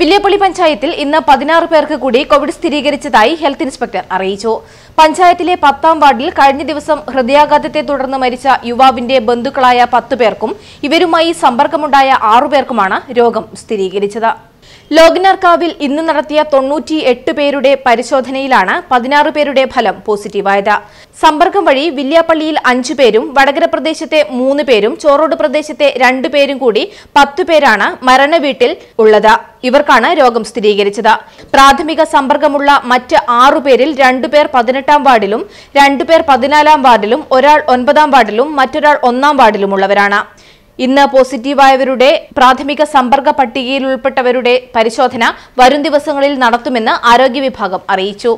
വില്ലേപ്പള്ളി പഞ്ചായത്തിൽ ഇന്ന് പതിനാറ് പേർക്ക് കൂടി കോവിഡ് സ്ഥിരീകരിച്ചതായി ഹെൽത്ത് ഇൻസ്പെക്ടർ അറിയിച്ചു പഞ്ചായത്തിലെ പത്താം വാർഡിൽ കഴിഞ്ഞ ദിവസം ഹൃദയാഘാതത്തെ തുടർന്ന് മരിച്ച യുവാവിന്റെ ബന്ധുക്കളായ പത്തു പേർക്കും ഇവരുമായി സമ്പർക്കമുണ്ടായ ആറുപേർക്കുമാണ് രോഗം സ്ഥിരീകരിച്ചത് ലോഗ്നർക്കാവിൽ ഇന്ന് നടത്തിയ തൊണ്ണൂറ്റി എട്ട് പേരുടെ പരിശോധനയിലാണ് പതിനാറ് പേരുടെ ഫലം പോസിറ്റീവായത് സമ്പർക്കം വഴി വില്യാപ്പള്ളിയിൽ അഞ്ചു പേരും വടകര പ്രദേശത്തെ മൂന്ന് പേരും ചോറോട് പ്രദേശത്തെ രണ്ടു പേരും കൂടി പത്തു പേരാണ് മരണവീട്ടിൽ ഉള്ളത് ഇവർക്കാണ് രോഗം സ്ഥിരീകരിച്ചത് പ്രാഥമിക സമ്പർക്കമുള്ള മറ്റ് ആറുപേരിൽ രണ്ടുപേർ പതിനെട്ടാം വാർഡിലും രണ്ടുപേർ പതിനാലാം വാർഡിലും ഒരാൾ ഒൻപതാം വാർഡിലും മറ്റൊരാൾ ഒന്നാം വാർഡിലുമുള്ളവരാണ് ഇന്ന് പോസിറ്റീവായവരുടെ പ്രാഥമിക സമ്പർക്ക പട്ടികയിൽ ഉൾപ്പെട്ടവരുടെ പരിശോധന വരും ദിവസങ്ങളിൽ നടത്തുമെന്ന് ആരോഗ്യ വിഭാഗം അറിയിച്ചു